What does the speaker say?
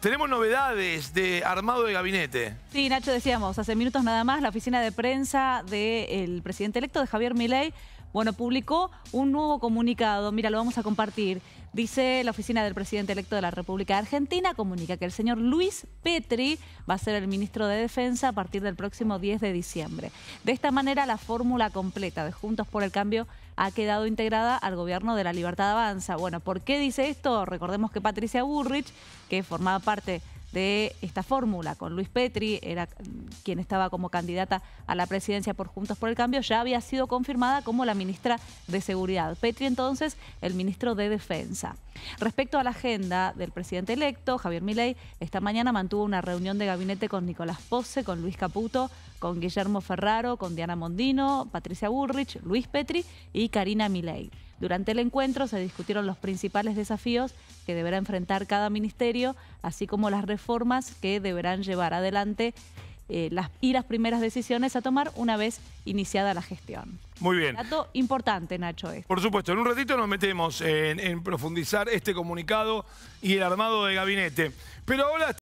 tenemos novedades de armado de gabinete. Sí, Nacho, decíamos, hace minutos nada más, la oficina de prensa del presidente electo de Javier Milei bueno, publicó un nuevo comunicado, mira, lo vamos a compartir. Dice la oficina del presidente electo de la República Argentina, comunica que el señor Luis Petri va a ser el ministro de Defensa a partir del próximo 10 de diciembre. De esta manera, la fórmula completa de Juntos por el Cambio ha quedado integrada al gobierno de la Libertad Avanza. Bueno, ¿por qué dice esto? Recordemos que Patricia Burrich, que formaba parte de esta fórmula con Luis Petri, era quien estaba como candidata a la presidencia por Juntos por el Cambio, ya había sido confirmada como la ministra de Seguridad. Petri entonces el ministro de Defensa. Respecto a la agenda del presidente electo, Javier Milei, esta mañana mantuvo una reunión de gabinete con Nicolás Posse con Luis Caputo, con Guillermo Ferraro, con Diana Mondino, Patricia Burrich, Luis Petri y Karina Milei. Durante el encuentro se discutieron los principales desafíos que deberá enfrentar cada ministerio, así como las reformas que deberán llevar adelante eh, y las primeras decisiones a tomar una vez iniciada la gestión. Muy bien. Dato importante, Nacho. Este. Por supuesto, en un ratito nos metemos en, en profundizar este comunicado y el armado de gabinete. Pero ahora...